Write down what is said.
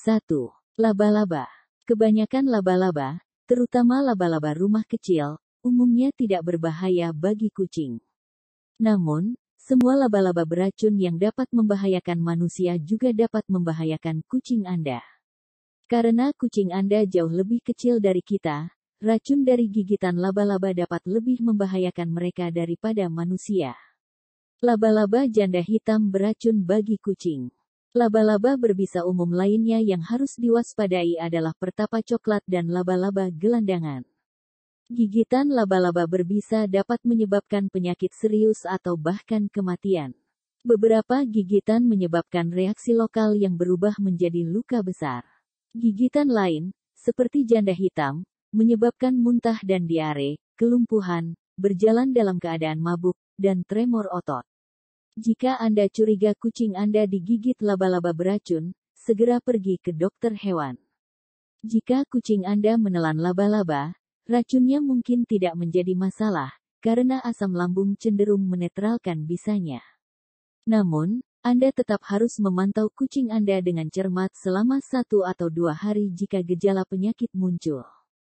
1. Laba-laba. Kebanyakan laba-laba, terutama laba-laba rumah kecil, umumnya tidak berbahaya bagi kucing. Namun, semua laba-laba beracun yang dapat membahayakan manusia juga dapat membahayakan kucing Anda. Karena kucing Anda jauh lebih kecil dari kita, racun dari gigitan laba-laba dapat lebih membahayakan mereka daripada manusia. Laba-laba janda hitam beracun bagi kucing. Laba-laba berbisa umum lainnya yang harus diwaspadai adalah pertapa coklat dan laba-laba gelandangan. Gigitan laba-laba berbisa dapat menyebabkan penyakit serius atau bahkan kematian. Beberapa gigitan menyebabkan reaksi lokal yang berubah menjadi luka besar. Gigitan lain, seperti janda hitam, menyebabkan muntah dan diare, kelumpuhan, berjalan dalam keadaan mabuk, dan tremor otot. Jika Anda curiga kucing Anda digigit laba-laba beracun, segera pergi ke dokter hewan. Jika kucing Anda menelan laba-laba, racunnya mungkin tidak menjadi masalah, karena asam lambung cenderung menetralkan bisanya. Namun, Anda tetap harus memantau kucing Anda dengan cermat selama satu atau dua hari jika gejala penyakit muncul.